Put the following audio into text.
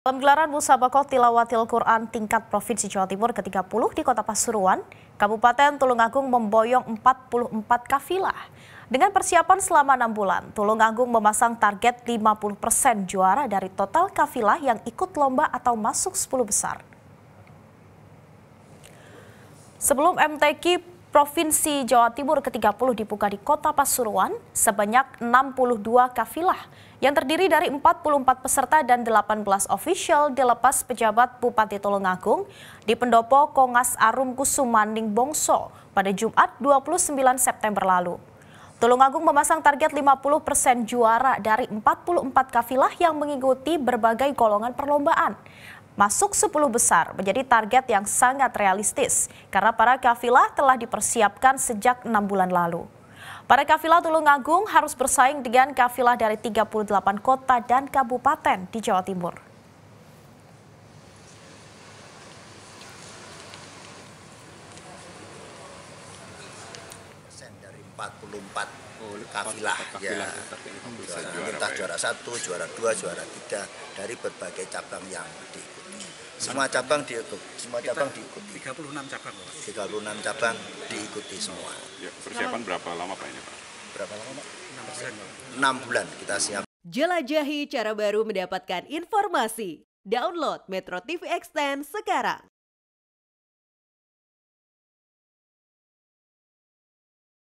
Dalam gelaran Musabakoh Tilawatil Quran tingkat Provinsi Jawa Timur ke-30 di Kota Pasuruan, Kabupaten Tulungagung memboyong 44 kafilah. Dengan persiapan selama 6 bulan, Tulungagung memasang target 50% juara dari total kafilah yang ikut lomba atau masuk 10 besar. Sebelum MTQ Provinsi Jawa Timur ke-30 dibuka di Kota Pasuruan sebanyak 62 kafilah yang terdiri dari 44 peserta dan 18 official dilepas pejabat Bupati Tulungagung di pendopo Kongas Arum Kusumaning Bongso pada Jumat 29 September lalu. Tulungagung memasang target 50 persen juara dari 44 kafilah yang mengikuti berbagai golongan perlombaan masuk 10 besar menjadi target yang sangat realistis karena para kafilah telah dipersiapkan sejak enam bulan lalu. Para kafilah Tulungagung harus bersaing dengan kafilah dari 38 kota dan kabupaten di Jawa Timur. dari 44 kafilah, kafilah ya. Kita juara, juara satu, juara dua, juara tiga dari berbagai cabang yang di semua cabang diikut, semua cabang diikuti. 36 cabang. 36 cabang diikuti semua. Ya, persiapan berapa lama Pak ini Pak? Berapa lama Pak? 6 bulan. 6 bulan kita siap. Jelajahi cara baru mendapatkan informasi. Download Metro TV Extend sekarang.